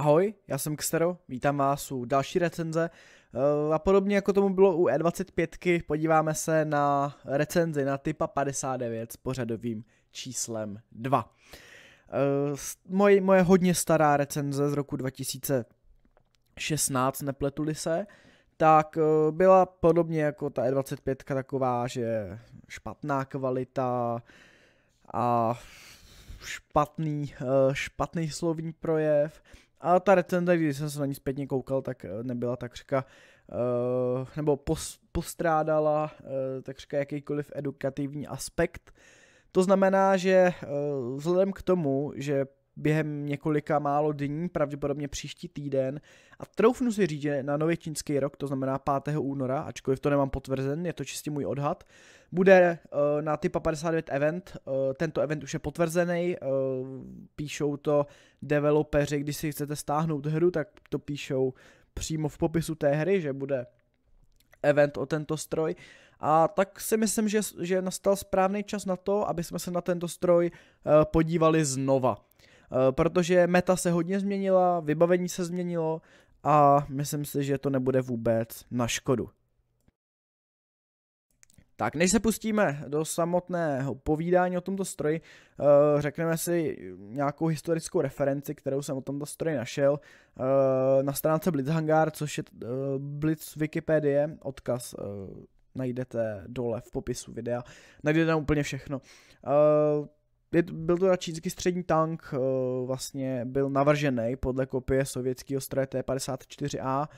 Ahoj, já jsem Xero, vítám vás u další recenze eh, a podobně jako tomu bylo u E25, podíváme se na recenzi na typa 59 s pořadovým číslem 2. Eh, moje, moje hodně stará recenze z roku 2016, nepletuli se, tak eh, byla podobně jako ta E25 taková, že špatná kvalita a špatný, špatný slovní projev, a ta recenze, když jsem se na ní zpětně koukal, tak eh, nebyla říká, uh, eh, nebo pos, postrádala uh, eh, říká jakýkoliv edukativní aspekt. To znamená, že uh, vzhledem k tomu, že během několika málo dní, pravděpodobně příští týden. A troufnu si říct, že na nový čínský rok, to znamená 5. února, ačkoliv to nemám potvrzen, je to čistě můj odhad, bude uh, na Typa 59 event. Uh, tento event už je potvrzený, uh, píšou to developeři, když si chcete stáhnout hru, tak to píšou přímo v popisu té hry, že bude event o tento stroj. A tak si myslím, že, že nastal správný čas na to, aby jsme se na tento stroj podívali znova. Eh, protože meta se hodně změnila, vybavení se změnilo a myslím si, že to nebude vůbec na škodu. Tak, než se pustíme do samotného povídání o tomto stroji, eh, řekneme si nějakou historickou referenci, kterou jsem o tomto stroji našel eh, na stránce Blitzhangar, což je Blitz Wikipedie, odkaz najdete dole v popisu videa, najdete tam úplně všechno je, byl to čínský střední tank, eh, vlastně byl navržený podle kopie sovětského stroje T-54A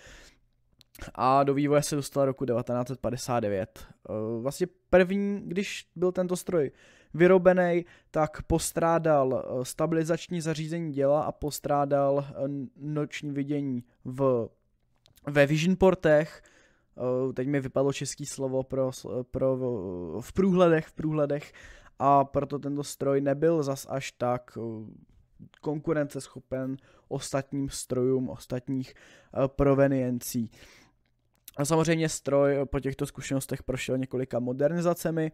a do vývoje se dostal roku 1959. Eh, vlastně první, když byl tento stroj vyrobený, tak postrádal eh, stabilizační zařízení děla a postrádal noční vidění v, ve Vision portech, teď mi vypadlo český slovo pro, pro v průhledech, v průhledech a proto tento stroj nebyl zas až tak eh, konkurenceschopen ostatním strojům, ostatních eh, proveniencí. A samozřejmě stroj eh, po těchto zkušenostech prošel několika modernizacemi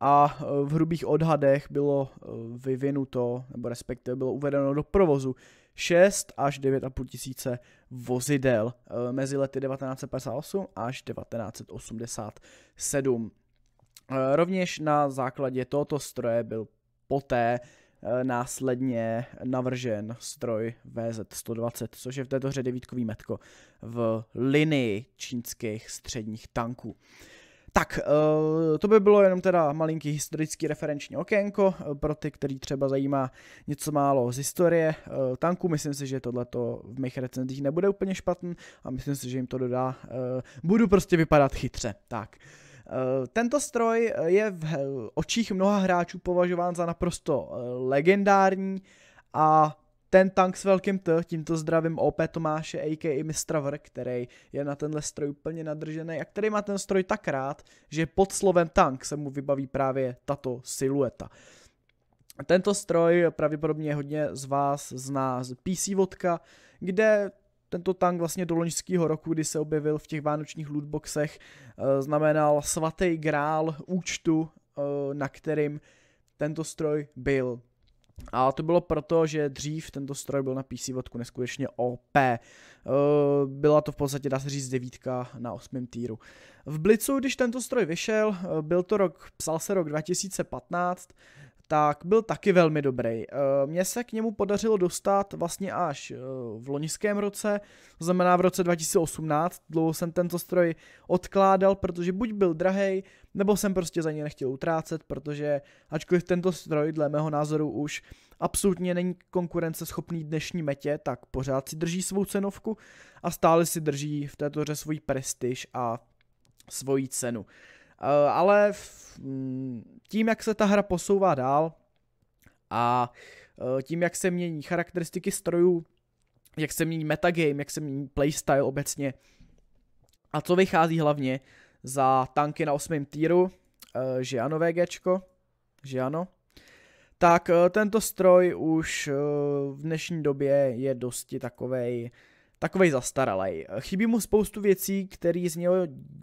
a v hrubých odhadech bylo vyvinuto, nebo respektive bylo uvedeno do provozu 6 až 9,5 tisíce vozidel mezi lety 1958 až 1987. Eh, rovněž na základě tohoto stroje byl poté eh, následně navržen stroj VZ-120, což je v této hře devítkový metko v linii čínských středních tanků. Tak, eh, to by bylo jenom teda malinký historický referenční okénko pro ty, který třeba zajímá něco málo z historie tanků. Myslím si, že tohle v mých recenzích nebude úplně špatný a myslím si, že jim to dodá. Budu prostě vypadat chytře. Tak. Eh, tento stroj eh, je v očích mnoha hráčů považován za naprosto eh, legendární a ten tank s velkým T, tímto zdravím OP Tomáše, a.k.a. Mr. Vr, který je na tenhle stroj úplně nadržený a který má ten stroj tak rád, že pod slovem tank se mu vybaví právě tato silueta. Tento stroj pravděpodobně hodně z vás zná z PC vodka, kde tento tank vlastně do loňského roku, kdy se objevil v těch vánočních lootboxech, eh, znamenal svatý grál účtu, eh, na kterým tento stroj byl. A to bylo proto, že dřív tento stroj byl na PC vodku neskutečně OP. Eh, byla to v podstatě, dá se říct, devítka na osmém týru. V Blitzu, když tento stroj vyšel, byl to rok, psal se rok 2015, tak byl taky velmi dobrý. Eh, mně se k němu podařilo dostat vlastně až eh, v loňském roce, to znamená v roce 2018. Dlouho jsem tento stroj odkládal, protože buď byl drahý, nebo jsem prostě za ně nechtěl utrácet, protože ačkoliv tento stroj dle mého názoru už absolutně není konkurenceschopný dnešní metě, tak pořád si drží svou cenovku a stále si drží v této hře svůj prestiž a svoji cenu. Uh, Eh, ale mm, tím, jak se ta hra posouvá dál a eh, tím, jak se mění charakteristiky strojů, jak se mění metagame, jak se mění playstyle obecně a co vychází hlavně za tanky na osmém týru, eh, že ano VGčko, že ano, tak tento stroj už v dnešní době je dosti takovej, takovej zastaralej. Chybí mu spoustu věcí, které z něho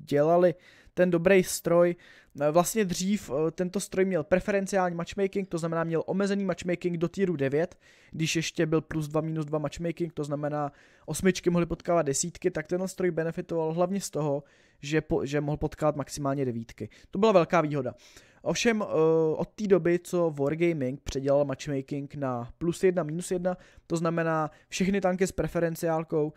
dělali ten dobrý stroj. Eh, vlastně dřív eh, tento stroj měl preferenciální matchmaking, to znamená měl omezený matchmaking do týru 9, když ještě byl plus 2 minus 2 matchmaking, to znamená osmičky mohly potkávat desítky, tak tenhle stroj benefitoval hlavně z toho, že, po, že mohl potkávat maximálně devítky. To byla velká výhoda. Ovšem eh, od té doby, co Wargaming předělal matchmaking na plus 1, minus 1, to znamená všechny tanky s preferenciálkou,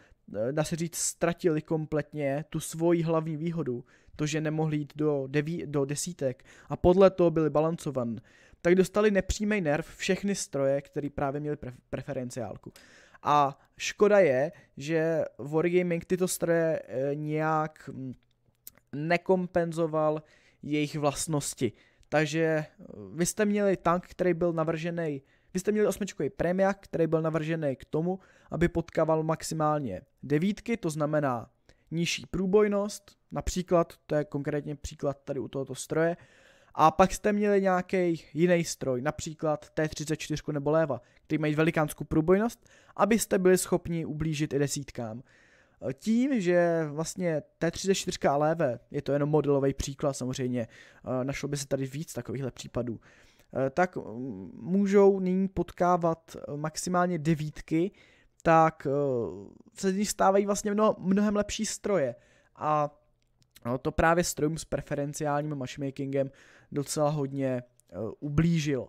dá se říct, ztratili kompletně tu svoji hlavní výhodu, to, že nemohli jít do, deví, do desítek a podle toho byli balancovan, tak dostali nepřímý nerv všechny stroje, které právě měly pre- preferenciálku. A škoda je, že Wargaming tyto stroje e, nějak hm, nekompenzoval jejich vlastnosti. Takže eh, vy jste měli tank, který byl navržený, vy jste měli osmičkový premiak, který byl navržený k tomu, aby potkával maximálně devítky, to znamená nižší průbojnost, například, to je konkrétně příklad tady u tohoto stroje, a pak jste měli nějaký jiný stroj, například T34 nebo Léva, který mají velikánskou průbojnost, abyste byli schopni ublížit i desítkám. E, tím, že vlastně T34 a Léve, je to jenom modelový příklad samozřejmě, e, našlo by se tady víc takovýchhle případů, e, tak můžou nyní potkávat maximálně devítky, tak eh, se z nich stávají vlastně mnoho, mnohem lepší stroje. A no, to právě strojům s preferenciálním matchmakingem docela hodně eh, ublížilo.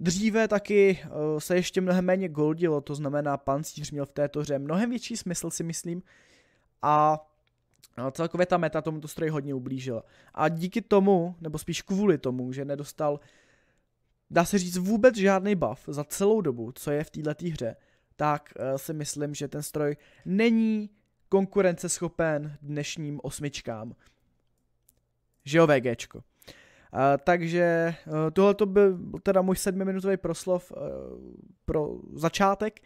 Dříve taky eh, se ještě mnohem méně goldilo, to znamená pancíř měl v této hře mnohem větší smysl si myslím a no, celkově ta meta tomuto stroji hodně ublížila. A díky tomu, nebo spíš kvůli tomu, že nedostal, dá se říct, vůbec žádný buff za celou dobu, co je v této hře, tak eh, si myslím, že ten stroj není konkurenceschopen dnešním osmičkám. Že jo, VGčko. Uh, takže uh, tohle to byl teda můj sedmiminutový proslov uh, pro začátek.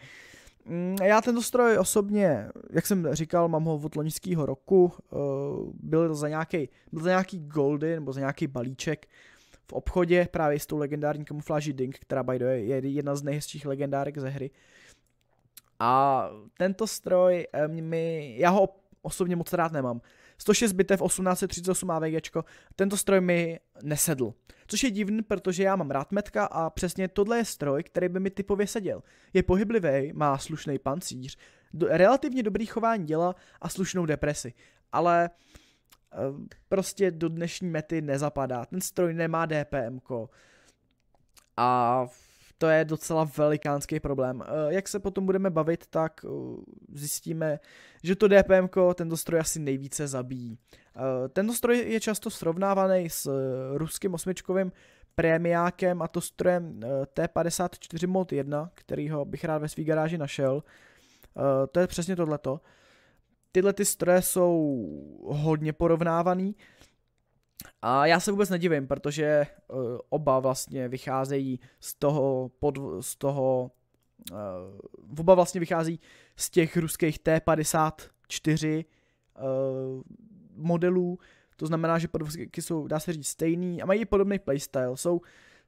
Mm, já tento stroj osobně, jak jsem říkal, mám ho od loňského roku. Uh, byl, za nějaký, byl za nějaký goldy nebo za nějaký balíček v obchodě právě s tou legendární kamufláží Dink, která by je jedna z nejhezčích legendárek ze hry. Uh, a tento stroj, mi, já ho osobně moc rád nemám. 106 bitev, 1838 AVG, tento stroj mi nesedl. Což je divný, protože já mám rád metka a přesně tohle je stroj, který by mi typově seděl. Je pohyblivý, má slušný pancíř, do, relativně dobrý chování děla a slušnou depresi. Ale prostě do dnešní mety nezapadá. Ten stroj nemá DPM. A to je docela velikánský problém. Eh, jak se potom budeme bavit, tak eh, zjistíme, že to DPM tento stroj asi nejvíce zabíjí. Eh, tento stroj je často srovnávaný s ruským osmičkovým prémiákem a to strojem T54 Mod 1, kterýho bych rád ve své garáži našel. To je přesně tohleto. Tyhle ty stroje jsou hodně porovnávaný. A já se vůbec nedivím, protože uh, oba vlastně vycházejí z toho, pod, z toho uh, oba vlastně vychází z těch ruských T54 uh, modelů, to znamená, že podvozky jsou, dá se říct, stejný a mají podobný playstyle, jsou,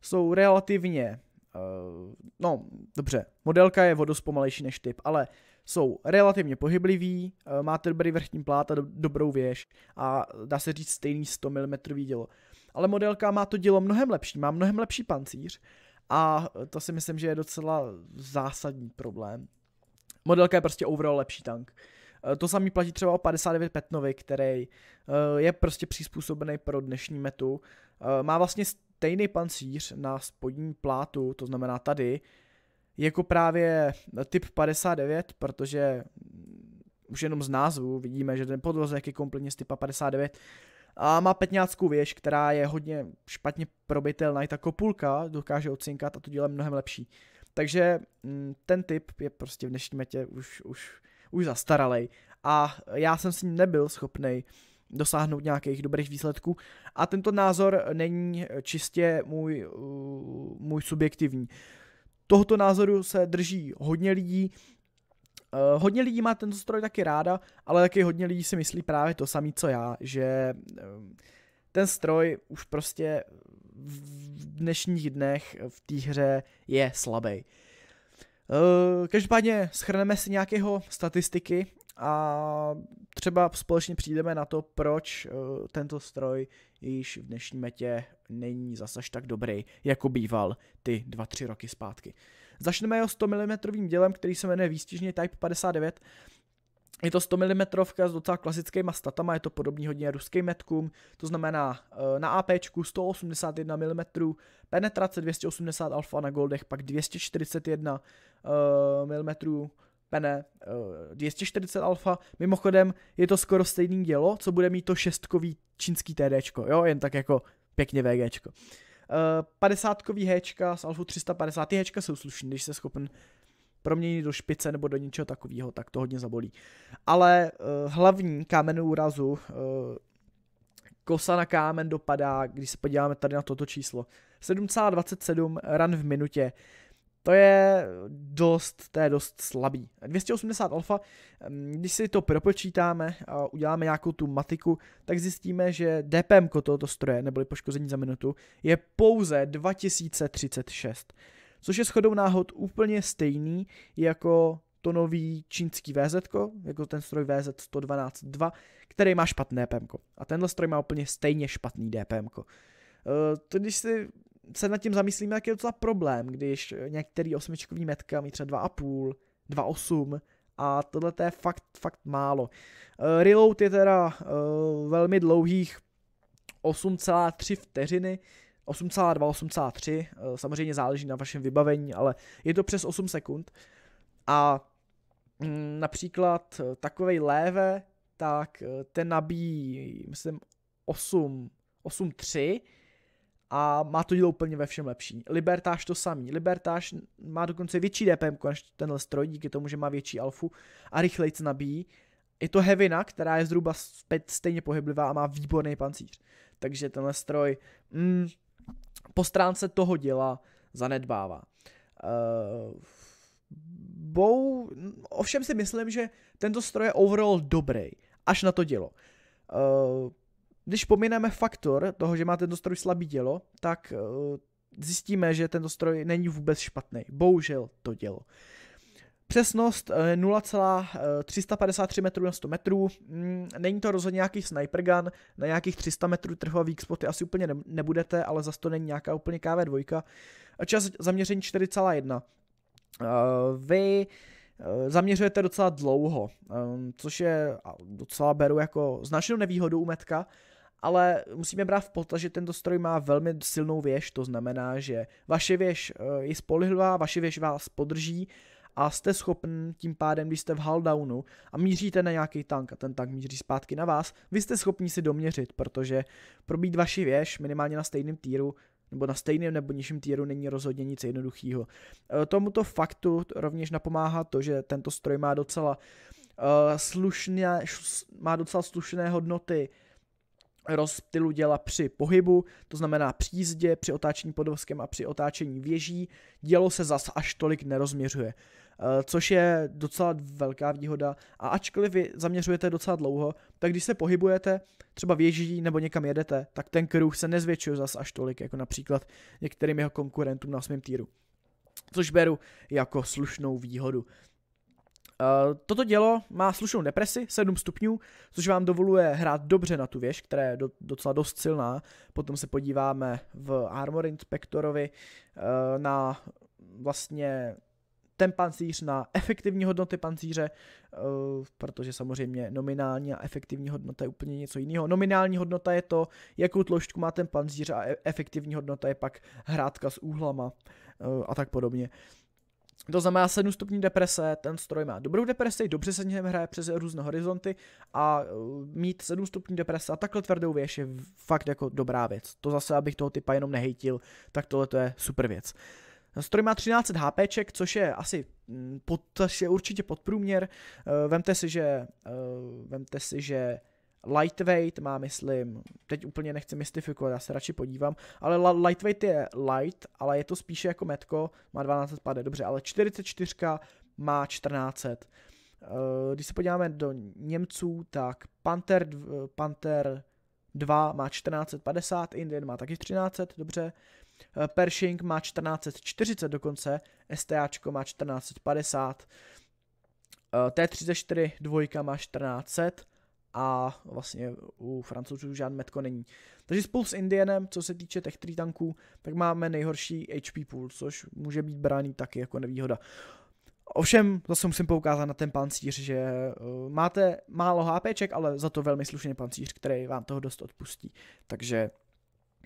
jsou relativně, uh, no dobře, modelka je vodost pomalejší než typ, ale jsou relativně pohyblivý, eh, máte dobrý vrchní plát a dobrou věž a dá se říct stejný 100 mm dělo. Ale modelka má to dělo mnohem lepší, má mnohem lepší pancíř a to si myslím, že je docela zásadní problém. Modelka je prostě overall lepší tank. Eh, to samý platí třeba o 59 Petnovi, který eh, je prostě přizpůsobený pro dnešní metu. Má vlastně stejný pancíř na spodní plátu, to znamená tady, jako právě typ 59, protože už jenom z názvu vidíme, že ten podvozek je kompletně z typa 59 a má petňáckou věž, která je hodně špatně probitelná, i ta kopulka dokáže odcinkat a to dělá mnohem lepší. Takže mm, ten typ je prostě v dnešní metě už, už, už zastaralej a já jsem s ním nebyl schopnej dosáhnout nějakých dobrých výsledků. A tento názor není čistě můj, můj subjektivní. Tohoto názoru se drží hodně lidí, Uh, hodně lidí má tento stroj taky ráda, ale taky hodně lidí si myslí právě to samé, co já, že uh, ten stroj už prostě v dnešních dnech v té hře je slabý. Uh, eh, každopádně schrneme si nějakého statistiky a třeba společně přijdeme na to, proč uh, tento stroj již v dnešní metě není zasaž tak dobrý, jako býval ty 2-3 roky zpátky. Začneme jeho 100 mm dělem, který se jmenuje výstižně Type 59. Je to 100 mm s docela klasickýma statama, je to podobný hodně ruským metkům, to znamená eh, na AP 181 mm, penetrace 280 alfa na goldech, pak 241 eh, mm pene 240 eh, alfa. Mimochodem je to skoro stejný dělo, co bude mít to šestkový čínský TD, jo, jen tak jako Pěkně VGčko. Uh, 50 Hčka z Alfu 350 Hčka jsou slušný, když se schopen proměnit do špice nebo do něčeho takového, tak to hodně zabolí. Ale uh, hlavní kámen úrazu, uh, kosa na kámen dopadá, když se podíváme tady na toto číslo. 7,27 ran v minutě. To je dost, to je dost slabý. 280 alfa, mm, když si to propočítáme a uděláme nějakou tu matiku, tak zjistíme, že DPM tohoto stroje, neboli poškození za minutu, je pouze 2036. Což je shodou náhod úplně stejný jako to nový čínský VZ, jako ten stroj VZ 112.2, který má špatné DPM. A tenhle stroj má úplně stejně špatný DPM. E, to když si se nad tím zamyslíme, jak je docela problém, když některý osmičkový metka mít třeba 2,5, 2,8 a tohle je fakt, fakt málo. Uh, Reload je teda uh, velmi dlouhých 8,3 vteřiny, 8,2, 8,3, uh, samozřejmě záleží na vašem vybavení, ale je to přes 8 sekund. A mm, například uh, takovej léve, tak uh, ten nabíjí, myslím, 8, a má to dílo úplně ve všem lepší. Libertáž to samý. Libertáž má dokonce větší DPM než tenhle stroj, díky tomu, že má větší alfu a se nabíjí. Je to Hevina, která je zhruba stejně pohyblivá a má výborný pancíř. Takže tenhle stroj mm, po stránce toho děla zanedbává. Uh, bou, ovšem si myslím, že tento stroj je overall dobrý, až na to dělo. Uh, eh, když pomineme faktor toho, že má tento stroj slabý dělo, tak eh, zjistíme, že tento stroj není vůbec špatný. Bohužel to dělo. Přesnost 0,353 eh, metrů na 100 metrů, mm, není to rozhodně nějaký sniper gun, na nějakých 300 metrů trhový spoty asi úplně nebudete, ale zase to není nějaká úplně KV2. Čas zaměření 4,1. Eh, vy zaměřujete docela dlouho, což je docela beru jako značnou nevýhodu u metka, ale musíme brát v potaz, že tento stroj má velmi silnou věž, to znamená, že vaše věž eh, je spolehlivá, vaše věž vás podrží a jste schopen tím pádem, když jste v haldownu a míříte na nějaký tank a ten tank míří zpátky na vás, vy jste schopni si doměřit, protože probít vaši věž minimálně na stejném týru nebo na stejném nebo nižším týru není rozhodně nic jednoduchého. Eh, tomuto faktu rovněž napomáhá to, že tento stroj má docela uh, slušné, má docela slušné hodnoty rozptylu děla při pohybu, to znamená při jízdě, při otáčení podvozkem a při otáčení věží, dělo se zas až tolik nerozměřuje. Eh, což je docela velká výhoda. A ačkoliv vy zaměřujete docela dlouho, tak když se pohybujete, třeba věží nebo někam jedete, tak ten kruh se nezvětšuje zas až tolik, jako například některým jeho konkurentům na osmém týru. Což beru jako slušnou výhodu. Eh, toto dělo má slušnou depresi, 7 stupňů, což vám dovoluje hrát dobře na tu věž, která je do, docela dost silná. Potom se podíváme v Armor Inspectorovi eh, na vlastně ten pancíř na efektivní hodnoty pancíře, eh, protože samozřejmě nominální a efektivní hodnota je úplně něco jiného. Nominální hodnota je to, jakou tloušťku má ten pancíř a e-, efektivní hodnota je pak hrátka s úhlama a tak podobně. Uh, to znamená 7 stupní deprese, ten stroj má dobrou depresi, dobře se něm hraje přes různé horizonty a uh, mít 7 stupní deprese a takhle tvrdou věž je fakt jako dobrá věc. To zase, abych toho typa jenom nehejtil, tak tohle to je super věc. Stroj má 13 HP, což je asi mm, pod, je určitě podprůměr. Eh, vemte si, že, eh, vemte si, že Lightweight má, myslím, teď úplně nechci mystifikovat, já se radši podívám, ale lightweight je light, ale je to spíše jako metko, má 12 pade, dobře, ale 44 má 14. Eh, když se podíváme do Němců, tak Panther, Panther 2 má 1450, Indian má taky 1300, dobře. Eh, Pershing má 1440 dokonce, STAčko má 1450, eh, T34 dvojka má 1400, a vlastně u francouzů žádný metko není. Takže spolu s Indianem, co se týče těch tří tanků, tak máme nejhorší HP pool, což může být bráný taky jako nevýhoda. Ovšem, zase musím poukázat na ten pancíř, že uh, máte málo HPček, ale za to velmi slušný pancíř, který vám toho dost odpustí. Takže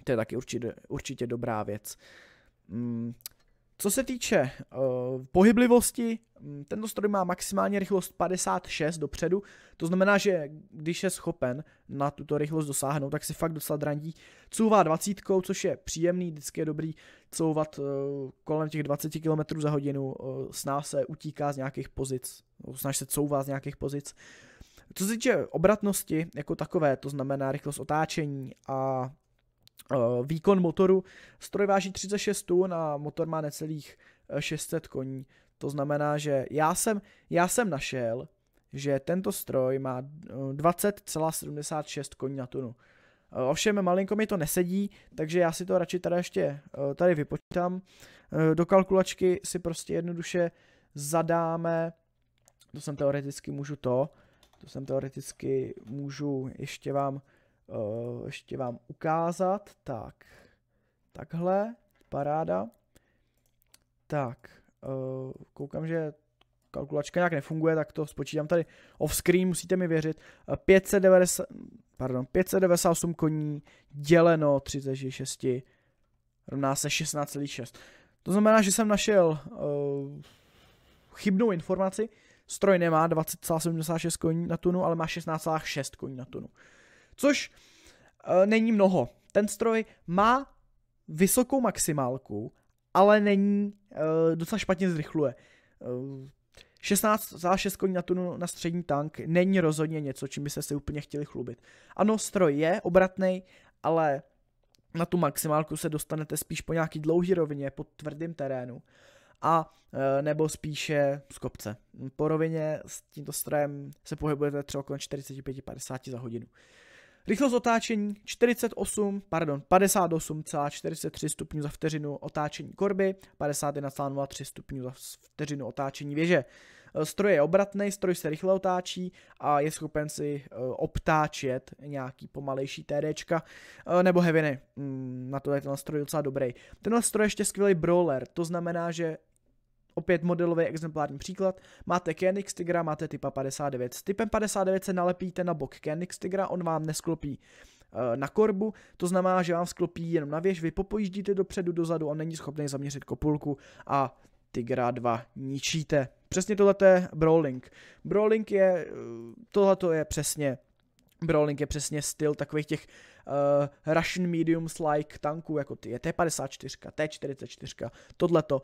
to je taky určitě, určitě dobrá věc. Mm, co se týče uh, pohyblivosti, mm, tento stroj má maximálně rychlost 56 dopředu, to znamená, že když je schopen na tuto rychlost dosáhnout, tak si fakt docela drandí. Couvá 20, což je příjemný, vždycky je dobrý couvat uh, kolem těch 20 km za hodinu, uh, sná se utíká z nějakých pozic, snaž se couvá z nějakých pozic. Co se týče obratnosti jako takové, to znamená rychlost otáčení a Eh, výkon motoru stroj váží 36 tun a motor má necelých 600 eh, koní. To znamená, že já jsem, já jsem našel, že tento stroj má 20,76 eh, koní na tunu. Ovšem malinko mi to nesedí, takže já si to radši tady ještě tady vypočítám. Do kalkulačky si prostě jednoduše zadáme, to jsem teoreticky můžu to, to jsem teoreticky můžu ještě vám uh, ještě vám ukázat. Tak, takhle, paráda. Tak, uh, koukám, že kalkulačka nějak nefunguje, tak to spočítám tady off-screen, musíte mi věřit. 590, eh, pardon, 598 koní děleno 36 rovná se 16,6. To znamená, že jsem našel uh, chybnou informaci. Stroj nemá 20,76 koní na tunu, ale má 16,6 koní na tunu což e, není mnoho. Ten stroj má vysokou maximálku, ale není, e, docela špatně zrychluje. E, eh, 16,6 koní na tunu na střední tank není rozhodně něco, čím by se si úplně chtěli chlubit. Ano, stroj je obratný, ale na tu maximálku se dostanete spíš po nějaký dlouhý rovině, po tvrdém terénu. A nebo spíše z kopce. Po rovině s tímto strojem se pohybujete třeba kolem 45-50 za hodinu. Rychlost otáčení 48, pardon, 58,43 stupňů za vteřinu otáčení korby, 51,03 stupňů za vteřinu otáčení věže. E, stroj je obratný, stroj se rychle otáčí a je schopen si e, obtáčet nějaký pomalejší TDčka e, nebo heviny. Mm, na to je ten stroj docela dobrý. Tenhle stroj je ještě skvělý brawler, to znamená, že Opět modelový exemplární příklad. Máte Kenix Tigra, máte typa 59. S typem 59 se nalepíte na bok Kenix Tigra, on vám nesklopí eh, na korbu, to znamená, že vám sklopí jenom na věž, vy popojíždíte dopředu, dozadu, on není schopný zaměřit kopulku a Tigra 2 ničíte. Přesně tohle je Brawling. Brawling je, eh, tohle je přesně Brawling je přesně styl takových těch uh, Russian mediums like tanků, jako ty je T54, T44, tohleto.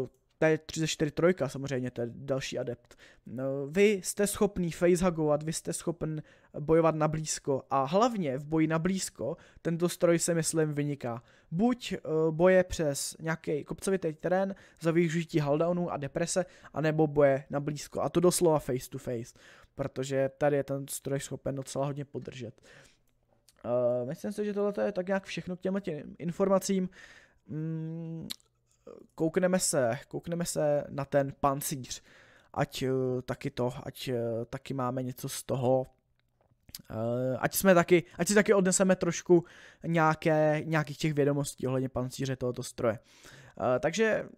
Uh, ta je 34 samozřejmě, to je další adept. No, vy jste schopný facehugovat, vy jste schopen bojovat na blízko a hlavně v boji na blízko tento stroj se myslím vyniká. Buď eh, boje přes nějaký kopcovitý terén za využití haldownu a deprese, anebo boje na blízko a to doslova face to face, protože tady je ten stroj schopen docela hodně podržet. Uh, myslím si, že tohle je tak nějak všechno k těm informacím. Mm, koukneme se, koukneme se na ten pancíř, ať uh, taky to, ať uh, taky máme něco z toho, Uh, ať, jsme taky, ať si taky odneseme trošku nějaké, nějakých těch vědomostí ohledně pancíře tohoto stroje. Uh, takže m,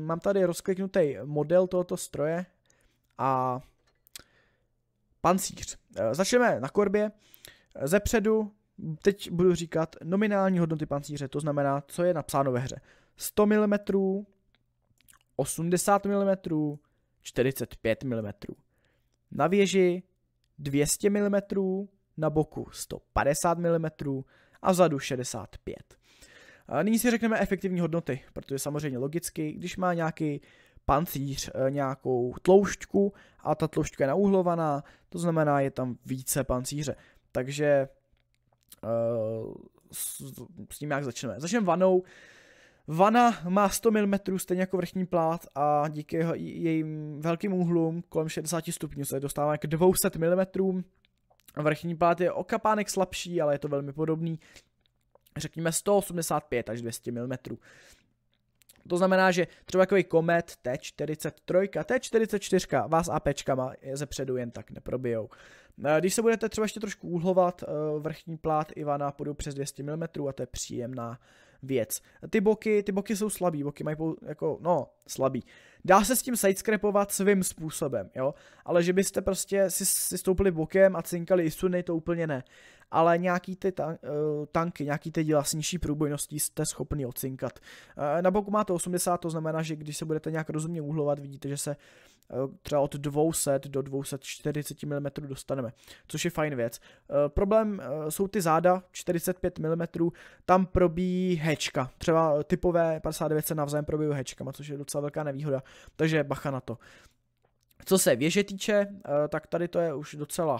mm, mám tady rozkliknutý model tohoto stroje a pancíř. Uh, začneme na korbě. Ze předu teď budu říkat nominální hodnoty pancíře, to znamená, co je napsáno ve hře. 100 mm, 80 mm, 45 mm. Na věži 200 mm, na boku 150 mm a vzadu 65. Nyní si řekneme efektivní hodnoty, protože samozřejmě logicky, když má nějaký pancíř e, nějakou tloušťku a ta tloušťka je nauhlovaná, to znamená, je tam více pancíře. Takže e, s, s tím jak začneme. Začneme vanou. Vana má 100 mm stejně jako vrchní plát a díky jeho, jejím velkým úhlům kolem 60 stupňů se dostává k 200 mm. Vrchní plát je o kapánek slabší, ale je to velmi podobný. Řekněme 185 až 200 mm. To znamená, že třeba takový komet T43, T44 vás APčkama ze předu jen tak neprobijou. Eh, když se budete třeba ještě trošku úhlovat, eh, vrchní plát Ivana půjdu přes 200 mm a to je příjemná věc. Ty boky, ty boky jsou slabý, boky mají pou, jako, no, slabý. Dá se s tím sidescrapovat svým způsobem, jo, ale že byste prostě si, si stoupili bokem a cinkali suny, to úplně ne. Ale nějaký ty uh, tanky, nějaký ty díla s nižší průbojností jste schopni ocinkat. Eh, na boku máte 80, to znamená, že když se budete nějak rozumně uhlovat, vidíte, že se Eh, třeba od 200 do 240 mm dostaneme, což je fajn věc. Eh, problém eh, jsou ty záda 45 mm, tam probíjí hečka, třeba typové 59 se navzájem probíjí hečkama, což je docela velká nevýhoda, takže bacha na to. Co se věže týče, tak tady to je už docela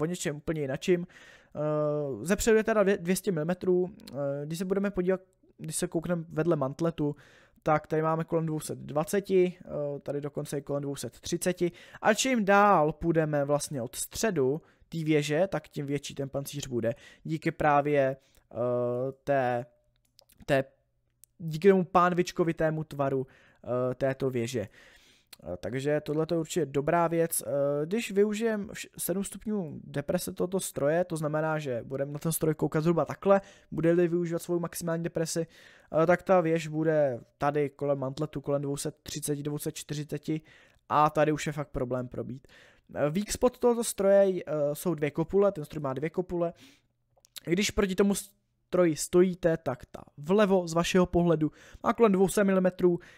o něčem úplně jinačím. Zepředu je teda 200 mm, když se budeme podívat, když se koukneme vedle mantletu, tak tady máme kolem 220, eh, tady dokonce i kolem 230. A čím dál půjdeme vlastně od středu té věže, tak tím větší ten pancíř bude. Díky právě uh, té, té díky tomu pánvičkovitému tvaru uh, této věže. Eh, takže tohle je určitě dobrá věc. Eh, když využijem 7 stupňů deprese tohoto stroje, to znamená, že budeme na ten stroj koukat zhruba takhle, bude-li využívat svou maximální depresi, eh, tak ta věž bude tady kolem mantletu, kolem 230, 240 a tady už je fakt problém probít. Vík spod tohoto stroje jsou dvě kopule, ten stroj má dvě kopule, když proti tomu troji stojíte, tak ta vlevo z vašeho pohledu má kolem 200 mm,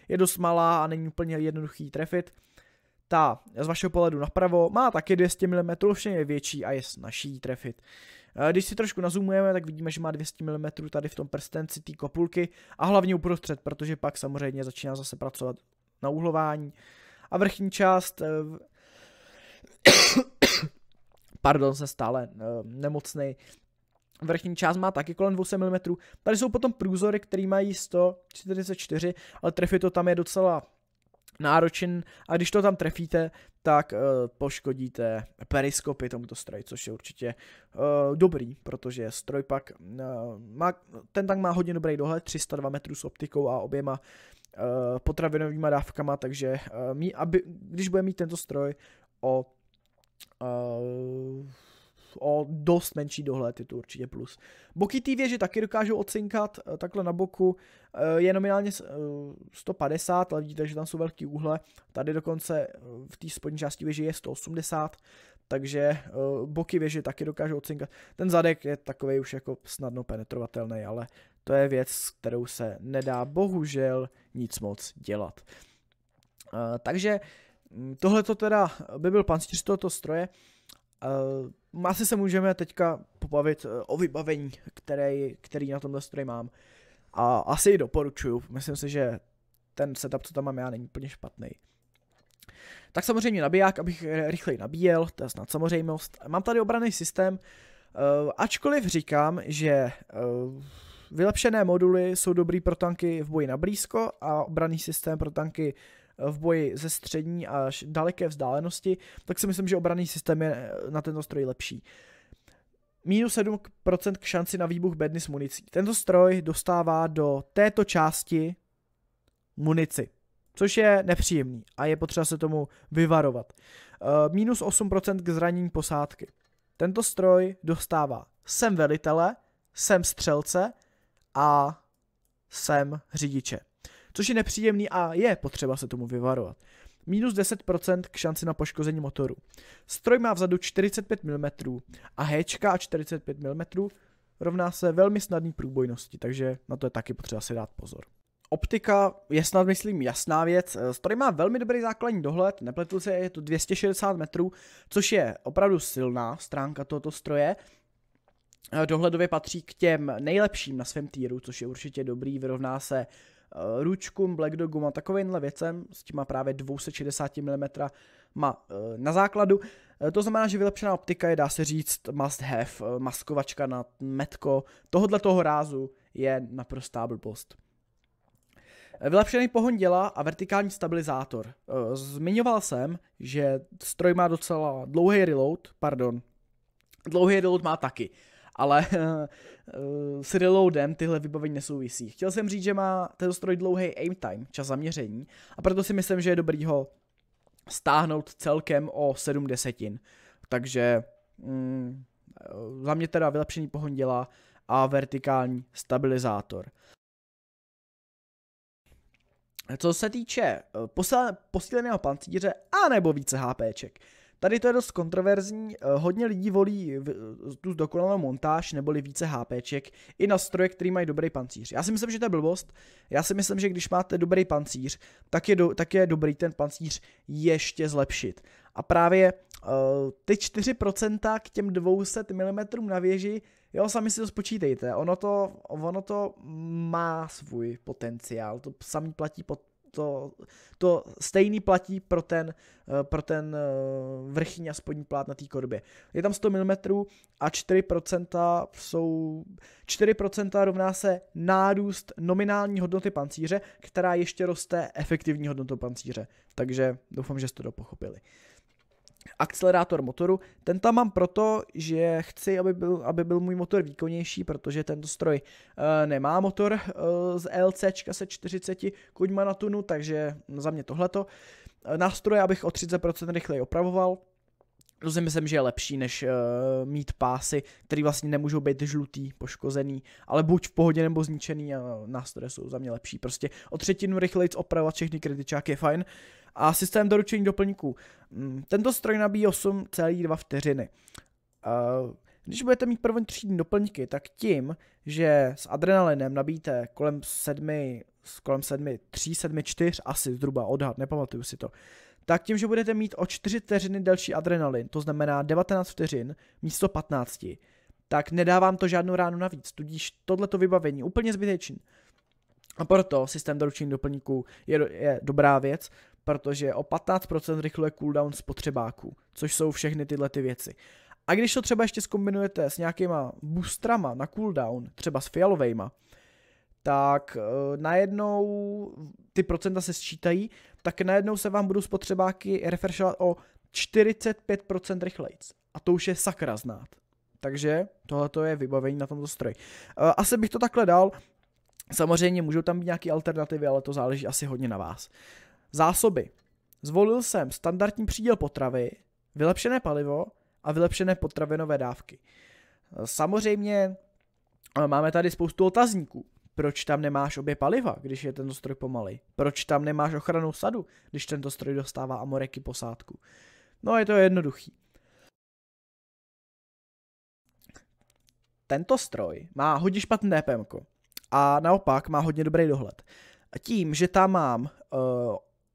je dost malá a není úplně jednoduchý trefit. Ta z vašeho pohledu napravo má taky 200 mm, ovšem je větší a je snažší trefit. Eh, když si trošku nazumujeme, tak vidíme, že má 200 mm tady v tom prstenci té kopulky a hlavně uprostřed, protože pak samozřejmě začíná zase pracovat na úhlování. A vrchní část eh, pardon, se stále eh, nemocný, Vrchní část má taky kolem 200 mm. Tady jsou potom průzory, které mají 144, ale trefit to tam je docela náročen a když to tam trefíte, tak uh, poškodíte periskopy tomuto stroji, což je určitě uh, dobrý, protože stroj pak uh, má, ten tank má hodně dobrý dohled, 302 metrů s optikou a oběma uh, potravinovými dávkama, takže uh, mí, aby, když bude mít tento stroj o uh, o dost menší dohled, je to určitě plus. Boky té věže taky dokážou ocinkat, eh, takhle na boku eh, je nominálně 150, eh, ale vidíte, že tam jsou velký úhle, tady dokonce v té spodní části věže je 180, takže boky věže taky dokážou ocinkat. Ten zadek je takový už jako snadno penetrovatelný, ale to je věc, s kterou se nedá bohužel nic moc dělat. Takže mm, tohle to teda by byl pancíř z tohoto stroje asi se můžeme teďka pobavit eh, o vybavení, který, který na tomhle stroji mám. A asi ji doporučuju. Myslím si, že ten setup, co tam mám já, není úplně špatný. Tak samozřejmě nabiják, abych rychleji nabíjel, to je snad samozřejmost. Mám tady obraný systém, eh, ačkoliv říkám, že eh, vylepšené moduly jsou dobrý pro tanky v boji na blízko a obraný systém pro tanky v boji ze střední až daleké vzdálenosti, tak si myslím, že obraný systém je eh, na tento stroj lepší. Minus 7% k šanci na výbuch bedny s municí. Tento stroj dostává do této části munici, což je nepříjemný a je potřeba se tomu vyvarovat. Eh, minus 8% k zranění posádky. Tento stroj dostává sem velitele, sem střelce a sem řidiče což je nepříjemný a je potřeba se tomu vyvarovat. Minus 10% k šanci na poškození motoru. Stroj má vzadu 45 mm a héčka 45 mm rovná se velmi snadný průbojnosti, takže na to je taky potřeba si dát pozor. Optika je snad, myslím, jasná věc. Eh, stroj má velmi dobrý základní dohled, nepletu se, je to 260 metrů, což je opravdu silná stránka tohoto stroje. Eh, dohledově patří k těm nejlepším na svém týru, což je určitě dobrý, vyrovná se Eh, ručkům, Black Dogům a takovýmhle věcem, s těma právě 260 mm má na základu. Eh, to znamená, že vylepšená optika je, dá se říct, must have, eh, maskovačka na metko tohodle toho rázu je naprostá blbost. Vylepšený pohon děla a vertikální stabilizátor. Zmiňoval jsem, že stroj má docela dlouhý reload, pardon, dlouhý reload má taky, ale s reloadem tyhle vybavení nesouvisí. Chtěl jsem říct, že má ten stroj dlouhý aim time, čas zaměření, a proto si myslím, že je dobrý ho stáhnout celkem o 7 desetin. Takže mm, za mě teda vylepšení pohon dělá a vertikální stabilizátor. Co se týče eh, posíleného pancíře a nebo více HPček, Tady to je dost kontroverzní, eh, hodně lidí volí eh, tu dokonalou montáž neboli více HPček i na stroje, který mají dobrý pancíř. Já si myslím, že to je blbost, já si myslím, že když máte dobrý pancíř, tak je, do, tak je dobrý ten pancíř ještě zlepšit. A právě uh, ty 4% k těm 200 mm na věži, jo, sami si to spočítejte, ono to, ono to má svůj potenciál, to sami platí pod, to, to stejný platí pro ten, eh, pro ten eh, vrchní a spodní plát na té korbě. Je tam 100 mm a 4% jsou... 4% rovná se nárůst nominální hodnoty pancíře, která ještě roste efektivní hodnotou pancíře. Takže doufám, že jste to pochopili akcelerátor motoru. Ten tam mám proto, že chci, aby byl, aby byl můj motor výkonnější, protože tento stroj uh, nemá motor uh, z LC se 40 koňma na tunu, takže za mě tohleto. Eh, nástroje, abych o 30% rychleji opravoval, to si myslím, že je lepší, než uh, mít pásy, které vlastně nemůžou být žlutý, poškozený, ale buď v pohodě nebo zničený a nástroje jsou za mě lepší. Prostě o třetinu rychleji opravovat všechny kritičáky je fajn. A systém doručení doplňků. Mm, tento stroj nabíjí 8,2 vteřiny. Uh, když budete mít první třídní doplňky, tak tím, že s adrenalinem nabíte kolem 7, kolem 7, 3, 7, 4 asi zhruba odhad, nepamatuju si to, tak tím, že budete mít o 4 vteřiny delší adrenalin, to znamená 19 vteřin místo 15, tak nedávám to žádnou ránu navíc, tudíž tohleto vybavení úplně zbytečný. A proto systém doručení doplňků je, je dobrá věc, protože o 15% rychluje cooldown spotřebáků, což jsou všechny tyhle ty věci. A když to třeba ještě skombinujete s nějakýma boostrama na cooldown, třeba s fialovejma, tak eh, najednou ty procenta se sčítají, tak najednou se vám budou spotřebáky refreshovat o 45% rychleji. A to už je sakra znát. Takže tohle je vybavení na tomto stroji. Eh, asi bych to takhle dal. Samozřejmě můžou tam být nějaké alternativy, ale to záleží asi hodně na vás. Zásoby. Zvolil jsem standardní příděl potravy, vylepšené palivo a vylepšené potravinové dávky. Eh, samozřejmě máme tady spoustu otazníků. Proč tam nemáš obě paliva, když je tento stroj pomalý? Proč tam nemáš ochranu sadu, když tento stroj dostává amoreky posádku? No je to jednoduchý. Tento stroj má hodně špatné DPM a naopak má hodně dobrý dohled. A tím, že tam mám uh,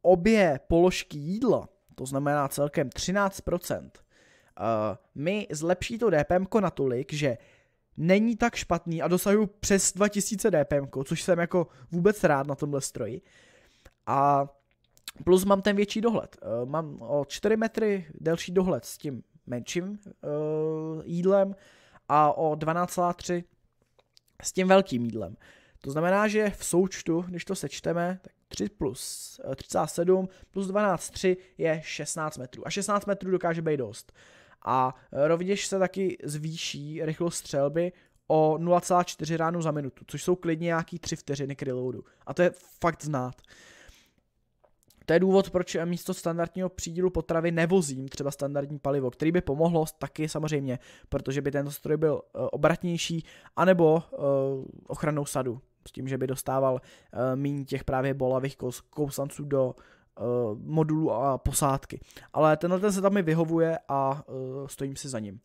obě položky jídla, to znamená celkem 13%, uh, eh, mi zlepší to DPM natolik, že není tak špatný a dosahuju přes 2000 dpm, což jsem jako vůbec rád na tomhle stroji. A plus mám ten větší dohled. Eh, mám o 4 metry delší dohled s tím menším eh, jídlem a o 12,3 s tím velkým jídlem. To znamená, že v součtu, když to sečteme, tak 3 plus 37 eh, plus 12,3 je 16 metrů. A 16 metrů dokáže být dost. Uh, a e, rovněž se taky zvýší rychlost střelby o 0,4 ránu za minutu, což jsou klidně nějaký 3 vteřiny k reloadu. A to je fakt znát. To je důvod, proč e, místo standardního přídělu potravy nevozím třeba standardní palivo, který by pomohlo taky samozřejmě, protože by tento stroj byl e, obratnější, anebo ochranou sadu, s tím, že by dostával méně těch právě bolavých kous, kousanců do uh, eh, modulu a posádky. Ale tenhle ten se tam mi vyhovuje a uh, stojím si za ním.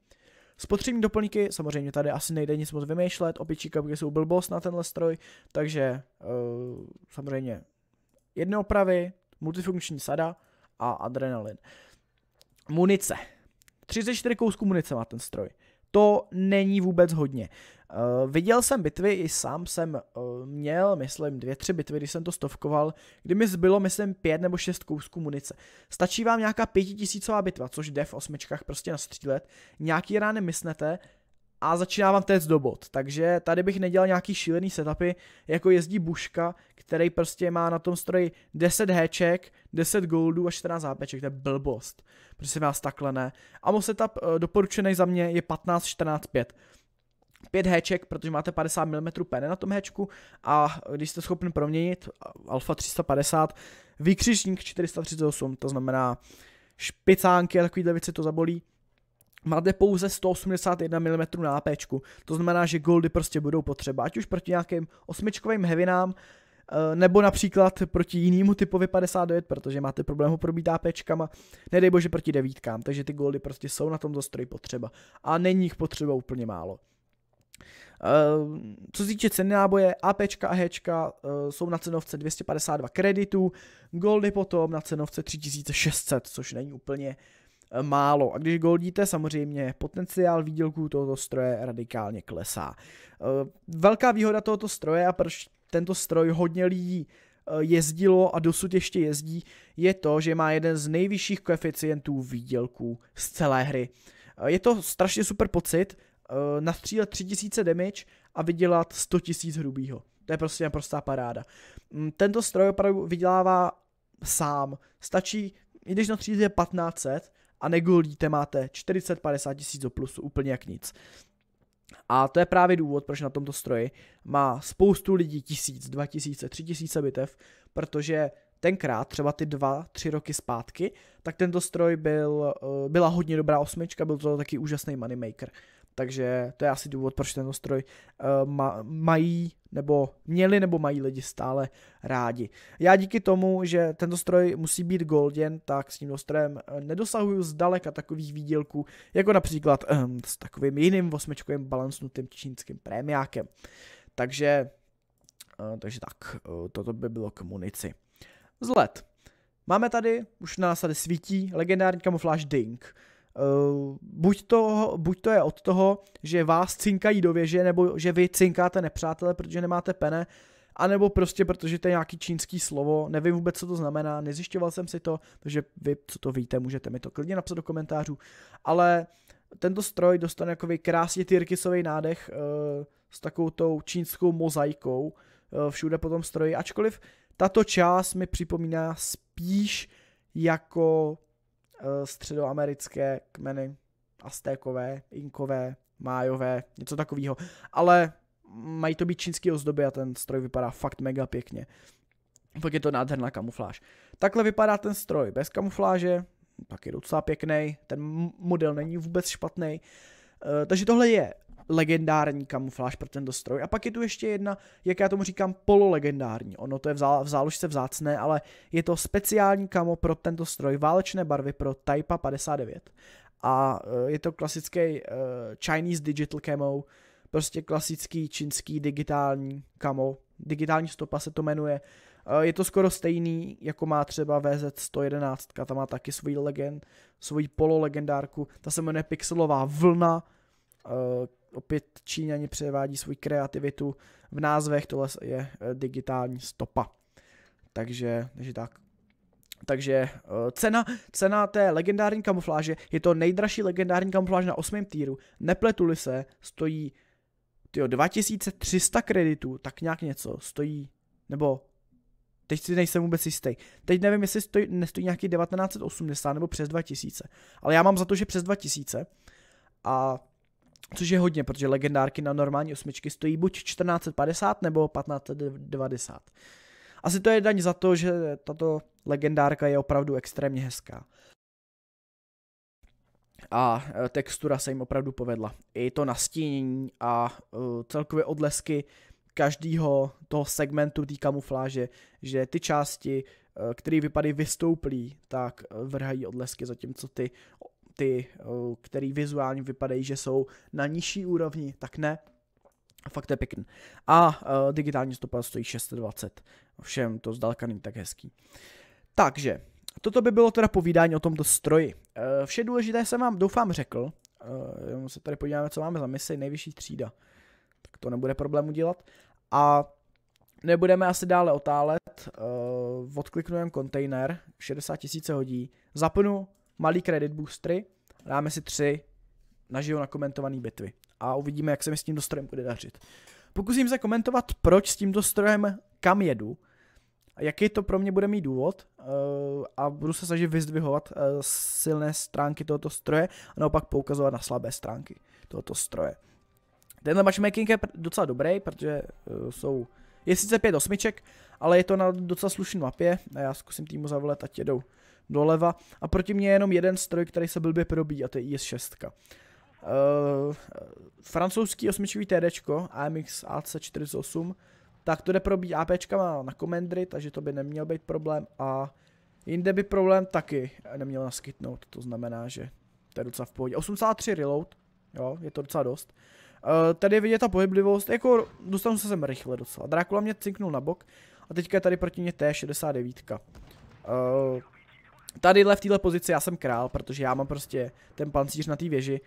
Spotřební doplňky, samozřejmě tady asi nejde nic moc vymýšlet, opičí kapky jsou blbost na tenhle stroj, takže uh, samozřejmě jedné opravy, multifunkční sada a adrenalin. Munice. 34 kousků munice má ten stroj. To není vůbec hodně. Uh, Uh, viděl jsem bitvy, i sám jsem uh, měl, myslím, dvě, tři bitvy, když jsem to stovkoval, kdy mi zbylo, myslím, pět nebo šest kousků munice. Stačí vám nějaká pětitisícová bitva, což jde v osmičkách prostě střílet, nějaký rány mysnete a začíná vám téct do bod. Takže tady bych nedělal nějaký šílený setupy, jako jezdí Buška, který prostě má na tom stroji 10 heček, 10 goldů a 14 zápeček, to je blbost. Prostě vás takhle ne. A mu setup uh, doporučený za mě je 15, 14, 5 pět heček, protože máte 50 mm pene na tom hečku, a když jste schopni proměnit Alfa 350 výkřižník 438, to znamená špicánky a takovýhle věci to zabolí, máte pouze 181 mm na AP, to znamená, že goldy prostě budou potřeba, ať už proti nějakým osmičkovým hevinám, eh, nebo například proti jinému typovi 59, protože máte problém ho probít AP, nedej bože proti devítkám, takže ty goldy prostě jsou na tom stroji potřeba a není jich potřeba úplně málo. Eh, co se týče ceny náboje, AP a H eh, jsou na cenovce 252 kreditů, goldy potom na cenovce 3600, což není úplně eh, málo. A když goldíte, samozřejmě potenciál výdělků tohoto stroje radikálně klesá. Velká výhoda tohoto stroje a proč tento stroj hodně lidí jezdilo a dosud ještě jezdí, je to, že má jeden z nejvyšších koeficientů výdělků z celé hry. Je to strašně super pocit, uh, nastřílet 3000 damage a vydělat 100 000 hrubýho. To je prostě naprostá paráda. Mm, tento stroj opravdu vydělává sám. Stačí, i když nastřílíte 1500 a negoldíte, máte 40-50 tisíc do plusu, úplně jak nic. A to je právě důvod, proč na tomto stroji má spoustu lidí tisíc, dva tisíce, tři tisíce bitev, protože tenkrát, třeba ty dva, tři roky zpátky, tak tento stroj byl, eh, byla hodně dobrá osmička, byl to taky úžasný moneymaker. Takže to je asi důvod, proč ten stroj uh, eh, mají nebo měli nebo mají lidi stále rádi. Já díky tomu, že tento stroj musí být golden, tak s tím strojem eh, nedosahuju zdaleka takových výdělků, jako například um, s takovým jiným osmičkovým balancnutým čínským prémiákem. Takže, uh, takže tak, uh, toto by bylo k munici. Vzhled. Máme tady, už nás tady svítí, legendární kamufláž Dink. Eh, buď, to, buď to je od toho, že vás cinkají do věže, nebo že vy cinkáte nepřátelé, protože nemáte pene, anebo prostě protože to je nějaký čínský slovo, nevím vůbec, co to znamená, nezjišťoval jsem si to, takže vy, co to víte, můžete mi to klidně napsat do komentářů, ale tento stroj dostane takový krásně tyrkysový nádech eh, s takovou tou čínskou mozaikou eh, všude po tom stroji, ačkoliv tato část mi připomíná spíš jako Eh, středoamerické kmeny, aztékové, inkové, májové, něco takového. Ale mají to být čínský ozdoby a ten stroj vypadá fakt mega pěkně. Fakt je to nádherná kamufláž. Takhle vypadá ten stroj bez kamufláže, tak je docela pěkný, ten model není vůbec špatný. Uh, eh, takže tohle je legendární kamufláž pro tento stroj. A pak je tu ještě jedna, jak já tomu říkám, pololegendární. Ono to je v, záložce vzácné, ale je to speciální kamo pro tento stroj, válečné barvy pro Type 59. A eh, je to klasický uh, Chinese Digital Camo, prostě klasický čínský digitální kamo. Digitální stopa se to jmenuje. Eh, je to skoro stejný, jako má třeba VZ111, ta má taky svůj legend, svůj pololegendárku, ta se jmenuje Pixelová vlna, opět Číňani převádí svůj kreativitu v názvech, tohle je eh, digitální stopa. Takže, takže tak. Takže eh, cena, cena té legendární kamufláže, je to nejdražší legendární kamufláž na 8. týru, nepletuli se, stojí tyjo, 2300 kreditů, tak nějak něco, stojí, nebo teď si nejsem vůbec jistý. Teď nevím, jestli stojí, nestojí nějaký 1980 nebo přes 2000, ale já mám za to, že přes 2000 a což je hodně, protože legendárky na normální osmičky stojí buď 1450 nebo 1590. Asi to je daň za to, že tato legendárka je opravdu extrémně hezká. A e, textura se jim opravdu povedla. I to nastínění a uh, celkově odlesky každého toho segmentu té kamufláže, že ty části, e, které vypadají vystouplí, tak vrhají odlesky, zatímco ty ty, který vizuálně vypadají, že jsou na nižší úrovni, tak ne. Fakt je pěkný. A uh, digitální stopa stojí 620. Ovšem to zdaleka není tak hezký. Takže, toto by bylo teda povídání o tomto stroji. Uh, vše důležité jsem vám doufám řekl. Uh, se tady podíváme, co máme za misi, nejvyšší třída. Tak to nebude problém udělat. A nebudeme asi dále otálet. Uh, odkliknujeme kontejner, 60 000 hodí, zapnu malý credit boostry, dáme si tři naživo nakomentované bitvy a uvidíme, jak se mi s tím dostrojem bude dařit. Pokusím se komentovat, proč s tímto strojem kam jedu, jaký to pro mě bude mít důvod eh, a budu se snažit vyzdvihovat eh, silné stránky tohoto stroje a naopak poukazovat na slabé stránky tohoto stroje. Tenhle matchmaking je docela dobrý, protože eh, jsou, je sice pět osmiček, ale je to na docela slušné mapě a já zkusím týmu zavolat, ať jedou doleva a proti mně je jenom jeden stroj, který se blbě probí a to je IS-6. Uh, eh, francouzský osmičkový TD AMX AC48 tak to jde probít AP na komendry, takže to by neměl být problém a jinde by problém taky neměl naskytnout, to znamená, že to je docela v pohodě. 83 reload, jo, je to docela dost. Uh, tady je vidět ta pohyblivost, jako dostanu se sem rychle docela. Drákula mě cinknul na bok a teďka je tady proti mě T69. Uh, tady v této pozici já jsem král, protože já mám prostě ten pancíř na té věži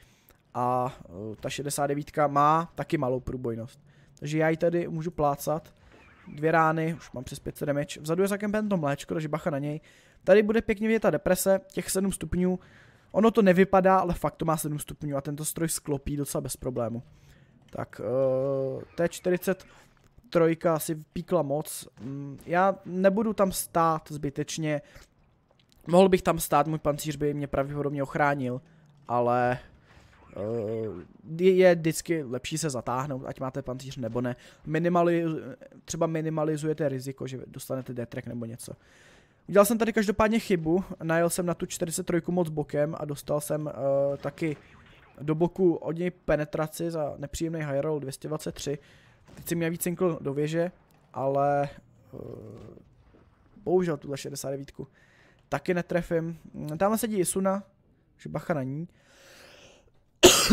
a eh, ta 69 má taky malou průbojnost. Takže já ji tady můžu plácat. Dvě rány, už mám přes 500 meč. Vzadu je zakempen to mléčko, takže bacha na něj. Tady bude pěkně vidět ta deprese, těch 7 stupňů. Ono to nevypadá, ale fakt to má 7 stupňů a tento stroj sklopí docela bez problému. Tak, uh, T40 trojka si píkla moc. Mm, já nebudu tam stát zbytečně, Mohl bych tam stát, můj pancíř by mě pravděpodobně ochránil, ale uh, je vždycky lepší se zatáhnout, ať máte pancíř nebo ne. Minimali, třeba minimalizujete riziko, že dostanete detrek nebo něco. Udělal jsem tady každopádně chybu, najel jsem na tu 43 moc bokem a dostal jsem uh, taky do boku od něj penetraci za nepříjemný high roll 223. Teď si měl víc cinkl do věže, ale uh, bohužel tuhle 69 taky netrefím. Tamhle sedí Isuna, že bacha na ní.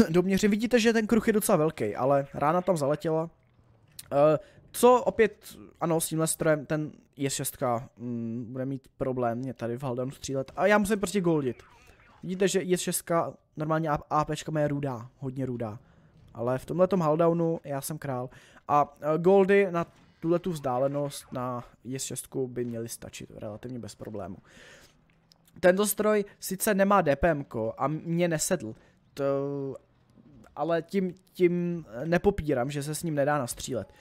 Doměřím, vidíte, že ten kruh je docela velký, ale rána tam zaletěla. Uh, co opět, ano, s tímhle strojem, ten je 6 mm, bude mít problém mě tady v Haldanu střílet. A já musím prostě goldit. Vidíte, že je 6 normálně APčka je rudá, hodně rudá. Ale v tomhle Haldownu já jsem král. A uh, goldy na tuhle tu vzdálenost na je 6 by měly stačit relativně bez problému. Tento stroj sice nemá DPM a mě nesedl, to, ale tím, tím nepopírám, že se s ním nedá nastřílet.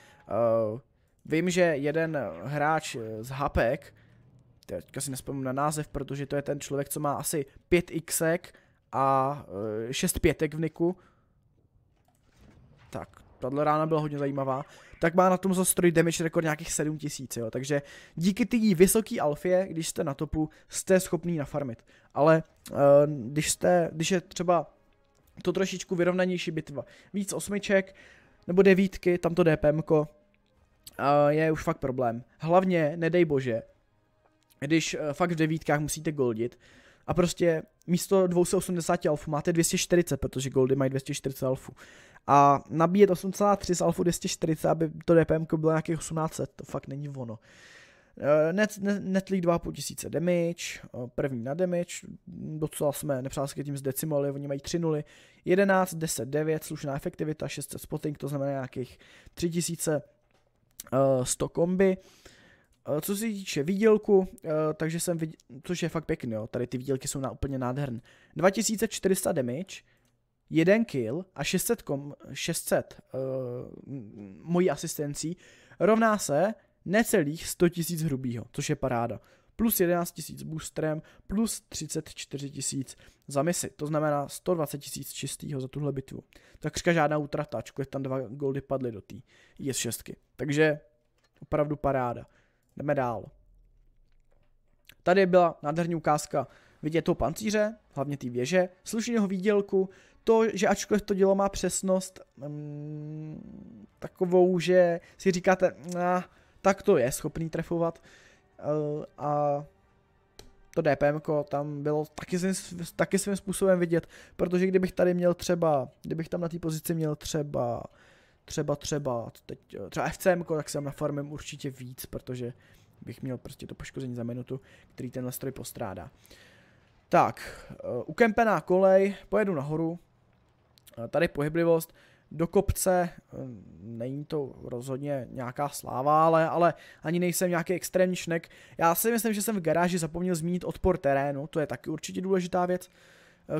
Uh, vím, že jeden hráč z Hapek, teďka si nespomínám na název, protože to je ten člověk, co má asi 5 x a 6 eh, pětek v niku. Tak, tahle rána byla hodně zajímavá, tak má na tom za damage rekord nějakých 7000, jo. Takže díky té vysoké alfie, když jste na topu, jste schopný nafarmit. Ale uh, když, jste, když je třeba to trošičku vyrovnanější bitva, víc osmiček nebo devítky, tamto DPM uh, eh, je už fakt problém. Hlavně, nedej bože, když uh, fakt v devítkách musíte goldit, a prostě místo 280 alfu máte 240, protože goldy mají 240 alfu. A nabíjet 8,3 z alfu 240, aby to DPM bylo nějakých 1800, to fakt není ono. Eh, net, net, netlík 2,5 tisíce damage, eh, první na damage, docela jsme nepřátelské tím zdecimovali, oni mají 3 nuly, 11, 10, 9, slušná efektivita, 600 spotting, to znamená nějakých 3000 100 eh, kombi, Eh, co se týče výdělku, eh, takže jsem viděl, což je fakt pěkný, jo, tady ty výdělky jsou na úplně nádherný. 2400 damage, 1 kill a 600, kom, 600 uh, eh, mojí asistencí rovná se necelých 100 000 hrubýho, což je paráda. Plus 11 000 boostrem, plus 34 000 za misi, to znamená 120 000 čistýho za tuhle bitvu. Takřka žádná útrata, ačkoliv tam dva goldy padly do té IS6. Takže opravdu paráda. Jdeme dál. Tady byla nádherná ukázka vidět toho pancíře, hlavně ty věže, slušného výdělku, to, že ačkoliv to dílo má přesnost mm, takovou, že si říkáte, nah, tak to je schopný trefovat uh, a to DPM tam bylo taky svým, taky svým způsobem vidět, protože kdybych tady měl třeba, kdybych tam na té pozici měl třeba třeba třeba, teď, eh, třeba FCM, tak jsem na farmem určitě víc, protože bych měl prostě to poškození za minutu, který tenhle stroj postrádá. Tak, eh, ukempená kolej, pojedu nahoru, eh, tady pohyblivost, do kopce, není to rozhodně nějaká sláva, ale, ale ani nejsem nějaký extrémní šnek. Já si myslím, že jsem v garáži zapomněl zmínit odpor terénu, to je taky určitě důležitá věc.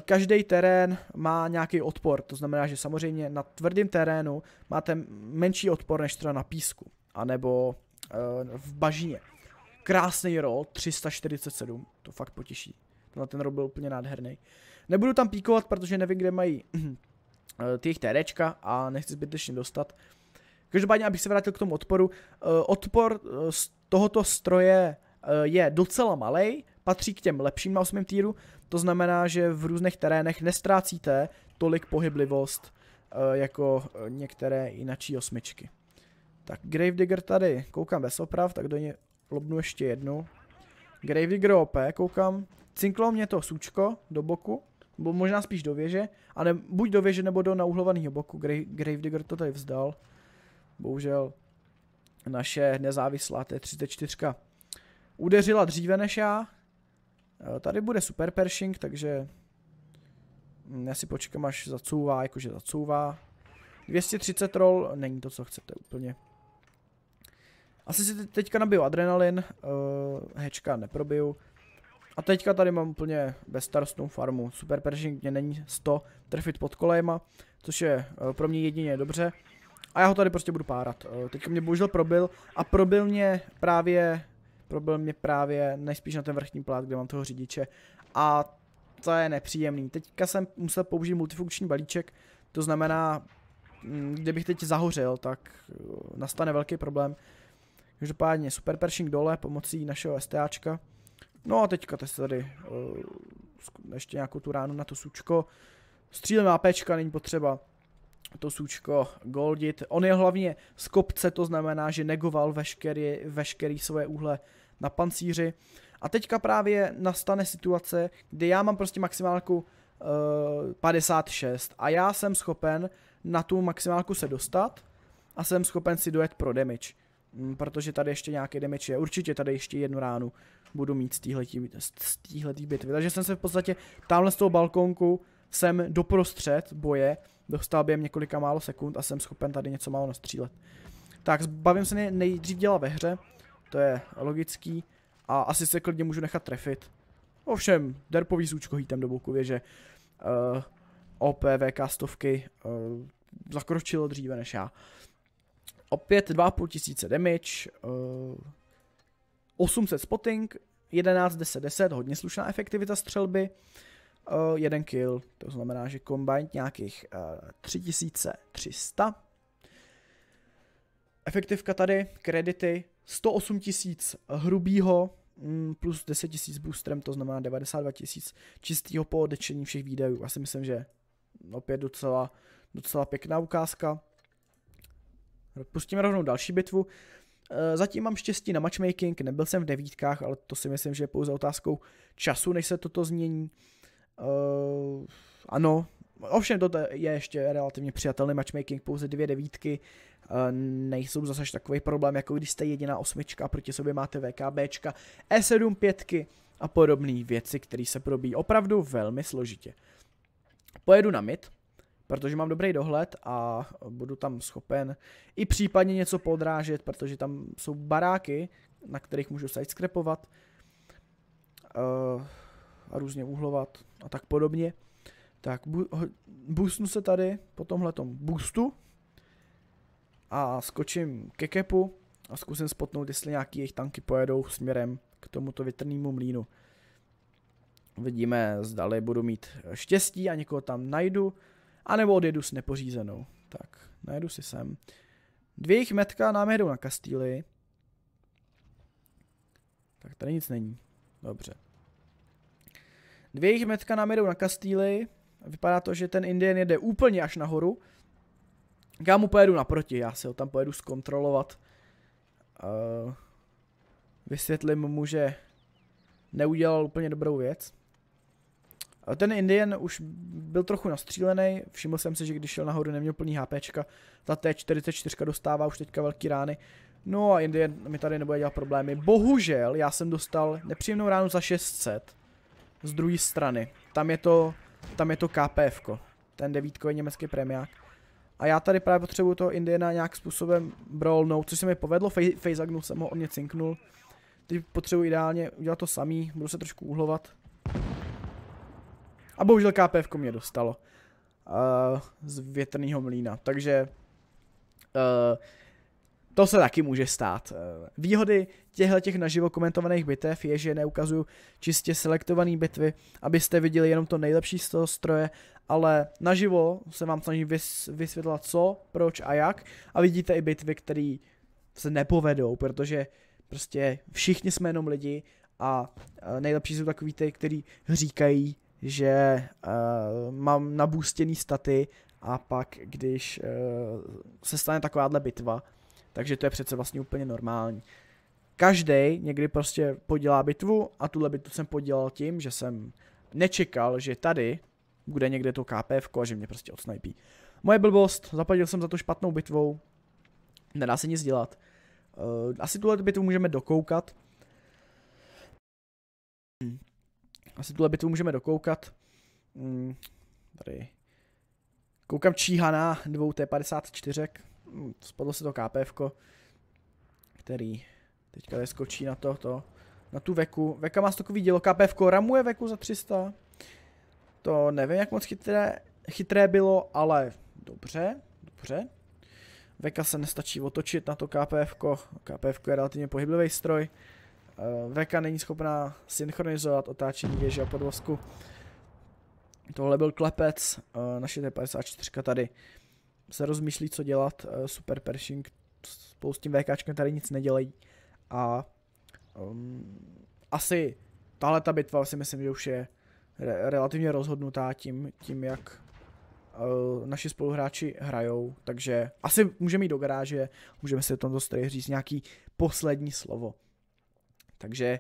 Každý terén má nějaký odpor, to znamená, že samozřejmě na tvrdém terénu máte menší odpor než třeba na písku, anebo eh, v bažině. Krásný roll, 347, to fakt potěší. Tenhle ten roll byl úplně nádherný. Nebudu tam píkovat, protože nevím, kde mají eh, ty jejich a nechci zbytečně dostat. Každopádně, abych se vrátil k tomu odporu, eh, odpor z tohoto stroje je docela malý, patří k těm lepším na 8. týru, to znamená, že v různých terénech nestrácíte tolik pohyblivost eh, jako eh, některé jinačí osmičky. Tak Gravedigger tady, koukám bez oprav, tak do něj lobnu ještě jednu. Gravedigger OP, koukám, cinklo mě to sučko do boku, nebo možná spíš do věže, a ne, buď do věže, nebo do nauhlovaného boku. Grave, Gravedigger to tady vzdal. Bohužel naše nezávislá T34 udeřila dříve než já, Eh, tady bude super pershing, takže hm, já si počkám, až zacouvá, jakože zacouvá. 230 roll, není to, co chcete úplně. Asi si teďka nabiju adrenalin, uh, hečka neprobiju. A teďka tady mám úplně bezstarostnou farmu. Super Pershing mě není 100 trefit pod kolejma, což je uh, pro mě jedině dobře. A já ho tady prostě budu párat. Uh, teďka mě bohužel probil a probil mě právě Problém je právě nejspíš na ten vrchní plát, kde mám toho řidiče. A to je nepříjemný. Teďka jsem musel použít multifunkční balíček, to znamená, mm, kdybych teď zahořil, tak eh, nastane velký problém. Každopádně super pershing dole pomocí našeho STAčka. No a teďka test tady uh, ještě nějakou tu ránu na to sučko. Střílem APčka není potřeba to sučko goldit. On je hlavně z kopce, to znamená, že negoval veškerý, veškerý svoje úhle na pancíři. A teďka právě nastane situace, kdy já mám prostě maximálku uh, eh, 56 a já jsem schopen na tu maximálku se dostat a jsem schopen si dojet pro damage. Mm, protože tady ještě nějaký damage je. Určitě tady ještě jednu ránu budu mít z týhletý bitvy. Takže jsem se v podstatě tamhle z toho balkonku jsem doprostřed boje dostal během několika málo sekund a jsem schopen tady něco málo nastřílet. Tak, bavím se nejdřív děla ve hře, to je logický. A asi se klidně můžu nechat trefit. Ovšem, derpový zůčko hítem do boku věže uh, eh, OPVK stovky uh, zakročilo dříve než já. Opět 2,5 tisíce damage, uh, eh, 800 spotting, 11, 10, 10, hodně slušná efektivita střelby, uh, jeden kill, to znamená, že combined nějakých uh, 3300. Efektivka tady, kredity, 108 tisíc hrubýho mm, plus 10 tisíc boostrem, to znamená 92 tisíc čistého po odečení všech výdajů. Já si myslím, že opět docela, docela pěkná ukázka. Pustíme rovnou další bitvu. Eh, zatím mám štěstí na matchmaking, nebyl jsem v devítkách, ale to si myslím, že je pouze otázkou času, než se toto změní. Uh, ano, Ovšem to je ještě relativně přijatelný matchmaking, pouze dvě devítky eh, nejsou zase takový problém, jako když jste jediná osmička proti sobě máte VKBčka, E7 pětky a podobné věci, které se probíjí opravdu velmi složitě. Pojedu na mid, protože mám dobrý dohled a budu tam schopen i případně něco podrážet, protože tam jsou baráky, na kterých můžu sidescrapovat eh, a různě uhlovat a tak podobně. Tak bu boostnu se tady po tomhletom boostu a skočím ke kepu a zkusím spotnout, jestli nějaký jejich tanky pojedou směrem k tomuto větrnému mlínu. Vidíme, zdali budu mít štěstí a někoho tam najdu, anebo odjedu s nepořízenou. Tak, najedu si sem. Dvě jich metka nám jedou na Kastýly. Tak tady nic není. Dobře. Dvě jich metka nám jedou na Kastýly. Vypadá to, že ten Indien jede úplně až nahoru. Já mu pojedu naproti, já si ho tam pojedu zkontrolovat. Uh, vysvětlím mu, že neudělal úplně dobrou věc. Eh, ten Indian už byl trochu nastřílený, všiml jsem si, že když šel nahoru, neměl plný HPčka, ta T44 dostává už teďka velký rány. No a Indian mi tady nebude dělat problémy. Bohužel, já jsem dostal nepříjemnou ránu za 600 z druhé strany. Tam je to tam je to KPF, -ko. ten devítkový německý premiák. A já tady právě potřebuju toho Indiana nějak způsobem brolnout, což se mi povedlo, faceagnul jsem ho, on mě cinknul. Teď potřebuji ideálně udělat to samý, budu se trošku uhlovat. A bohužel KPF mě dostalo. Uh, z větrného mlína, takže... Uh, to se taky může stát. Eh, výhody těchto těch naživo komentovaných bitev je, že neukazuju čistě selektované bitvy, abyste viděli jenom to nejlepší z toho stroje, ale naživo se vám snažím vys- vysvětlovat co, proč a jak a vidíte i bitvy, které se nepovedou, protože prostě všichni jsme jenom lidi a eh, nejlepší jsou takový ty, kteří říkají, že uh, mám nabůstěný staty a pak, když uh, se stane takováhle bitva, takže to je přece vlastně úplně normální. Každý někdy prostě podělá bitvu a tuhle bitvu jsem podělal tím, že jsem nečekal, že tady bude někde to KPF a že mě prostě odsnajpí. Moje blbost, zapadil jsem za to špatnou bitvou, nedá se nic dělat. Eh, asi tuhle bitvu můžeme dokoukat. Hmm. Asi tuhle bitvu můžeme dokoukat. Hmm. Tady. Koukám číhaná dvou T54 spadlo se to KPF, který teďka skočí na to, to, na tu veku. Veka má takový dílo, KPF ramuje veku za 300. To nevím, jak moc chytré, chytré bylo, ale dobře, dobře. Veka se nestačí otočit na to KPF. -ko. KPF je relativně pohyblivý stroj. Eh, Veka není schopná synchronizovat otáčení věže a podvozku. Tohle byl klepec, eh, naše T54 tady se rozmýšlí, co dělat. Eh, super Pershing spolu s tím VKčkem tady nic nedělají. A um, asi tahle ta bitva si myslím, že už je re- relativně rozhodnutá tím, tím jak uh, naši spoluhráči hrajou, takže asi můžeme jít do garáže, můžeme si o tomto stroji říct nějaký poslední slovo. Takže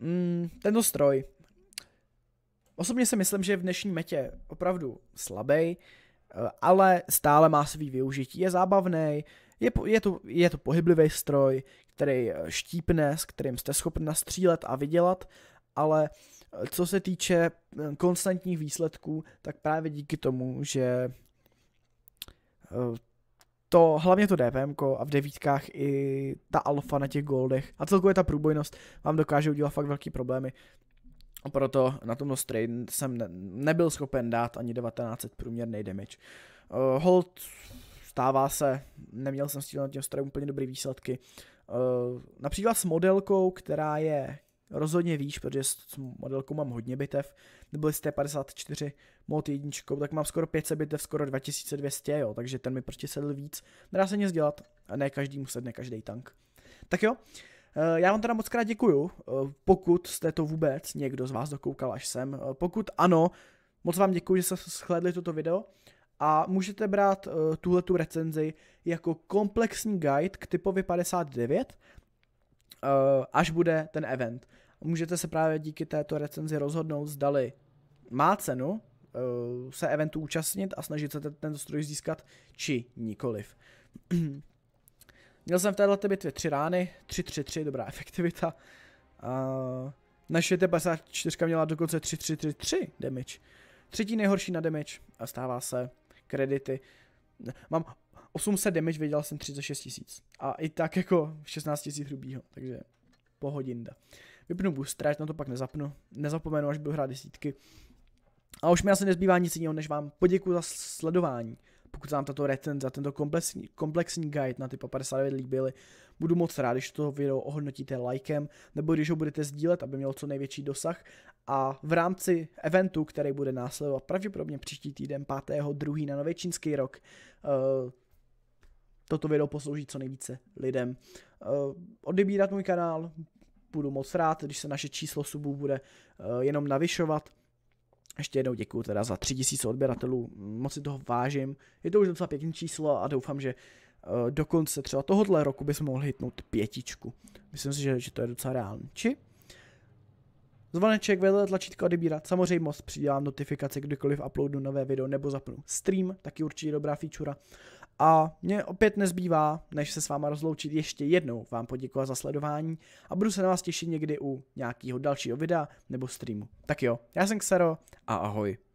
mm, tento stroj. Osobně si myslím, že je v dnešní metě opravdu slabý ale stále má svý využití. Je zábavný, je, je, to, je to pohyblivý stroj, který štípne, s kterým jste schopni nastřílet a vydělat, ale eh, co se týče eh, konstantních výsledků, tak právě díky tomu, že eh, to, hlavně to DPM a v devítkách i ta alfa na těch goldech a celkově ta průbojnost vám dokáže udělat fakt velký problémy proto na tom Nostrain jsem ne, nebyl schopen dát ani 1900 průměrný damage. Uh, hold stává se, neměl jsem s tím na tím strojem úplně dobrý výsledky. Uh, například s modelkou, která je rozhodně výš, protože s modelkou mám hodně bitev, nebo jste 54 mod jedničkou, tak mám skoro 500 bitev, skoro 2200, jo, takže ten mi prostě sedl víc. Nedá se nic dělat, ne každý mu sedne každý tank. Tak jo, Eh, já vám teda moc krát děkuju, eh, pokud jste to vůbec někdo z vás dokoukal až sem. Eh, pokud ano, moc vám děkuji, že jste shledli toto video a můžete brát tuhle tu recenzi jako komplexní guide k typovi 59, až bude ten event. Můžete se právě díky této recenzi rozhodnout, zdali má cenu se eventu účastnit a snažit se ten, stroj získat, či nikoliv. Měl jsem v této bitvě 3 rány, 3-3-3, dobrá efektivita. Uh, naše T54 měla dokonce 3-3-3-3 damage. Třetí nejhorší na damage a stává se kredity. Mám 800 damage, vydělal jsem 36 tisíc. A i tak jako 16 tisíc hrubýho, takže pohodinda. Vypnu booster, na to pak nezapnu. Nezapomenu, až budu hrát desítky. A už mi asi nezbývá nic jiného, než vám poděkuji za sledování. Pokud se vám tato recenze, tento komplexní, komplexní guide na typa 59 líbily, budu moc rád, když toto video ohodnotíte lajkem, nebo když ho budete sdílet, aby mělo co největší dosah. A v rámci eventu, který bude následovat pravděpodobně příští týden 5.2. na nový čínský rok, uh, toto video poslouží co nejvíce lidem. Uh, odebírat můj kanál, budu moc rád, když se naše číslo subů bude uh, jenom navyšovat. Ještě jednou děkuji teda za 3000 odběratelů, moc si toho vážím. Je to už docela pěkný číslo a doufám, že eh, do konce třeba tohohle roku bychom mohli hitnout pětičku. Myslím si, že, že to je docela reálný. Či? Zvoneček, vedle tlačítko odebírat, moc přidám notifikace, kdykoliv uploadu nové video nebo zapnu stream, taky určitě dobrá feature. A mě opět nezbývá, než se s váma rozloučit ještě jednou, vám poděkovat za sledování a budu se na vás těšit někdy u nějakého dalšího videa nebo streamu. Tak jo, já jsem Xero a ahoj.